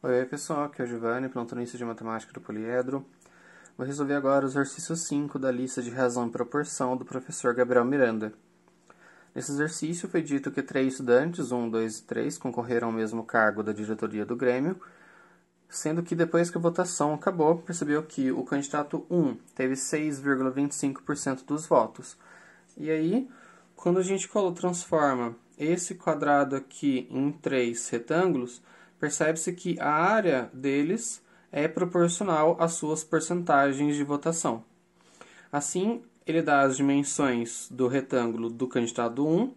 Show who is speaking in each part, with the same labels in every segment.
Speaker 1: Oi pessoal, aqui é o Giovanni, plantonista de matemática do Poliedro. Vou resolver agora o exercício 5 da lista de razão e proporção do professor Gabriel Miranda. Nesse exercício foi dito que três estudantes, 1, 2 e 3, concorreram ao mesmo cargo da diretoria do Grêmio, sendo que depois que a votação acabou, percebeu que o candidato 1 teve 6,25% dos votos. E aí, quando a gente transforma esse quadrado aqui em três retângulos, percebe-se que a área deles é proporcional às suas percentagens de votação. Assim, ele dá as dimensões do retângulo do candidato 1.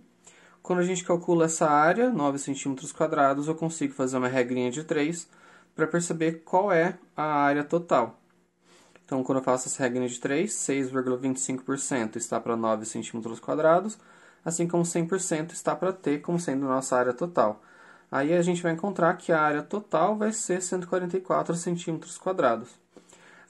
Speaker 1: Quando a gente calcula essa área, 9 centímetros quadrados, eu consigo fazer uma regrinha de 3 para perceber qual é a área total. Então, quando eu faço essa regrinha de 3, 6,25% está para 9 centímetros quadrados, assim como 100% está para T como sendo nossa área total. Aí a gente vai encontrar que a área total vai ser 144 centímetros quadrados.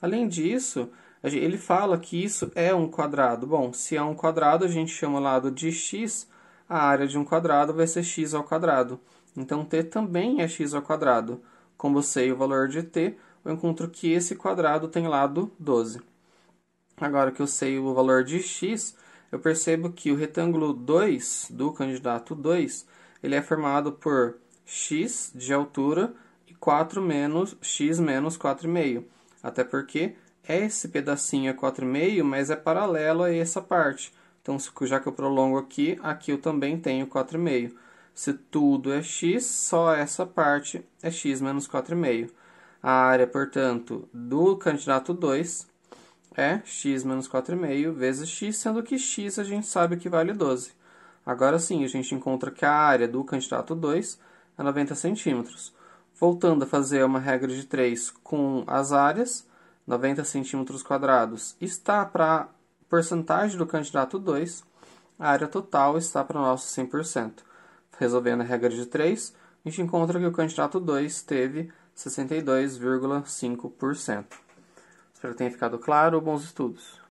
Speaker 1: Além disso, ele fala que isso é um quadrado. Bom, se é um quadrado, a gente chama o lado de x, a área de um quadrado vai ser x ao quadrado. Então t também é x ao quadrado. Como eu sei o valor de t, eu encontro que esse quadrado tem lado 12. Agora que eu sei o valor de x, eu percebo que o retângulo 2 do candidato 2, ele é formado por x de altura e 4 menos x menos 4,5. Até porque é esse pedacinho é 4,5, mas é paralelo a essa parte. Então, já que eu prolongo aqui, aqui eu também tenho 4,5. Se tudo é x, só essa parte é x menos 4,5. A área, portanto, do candidato 2 é x menos 4,5 vezes x, sendo que x a gente sabe que vale 12. Agora sim, a gente encontra que a área do candidato 2 a 90 centímetros, voltando a fazer uma regra de 3 com as áreas, 90 centímetros quadrados está para porcentagem do candidato 2, a área total está para o nosso 100%. Resolvendo a regra de 3, a gente encontra que o candidato 2 teve 62,5%. Espero que tenha ficado claro. Bons estudos!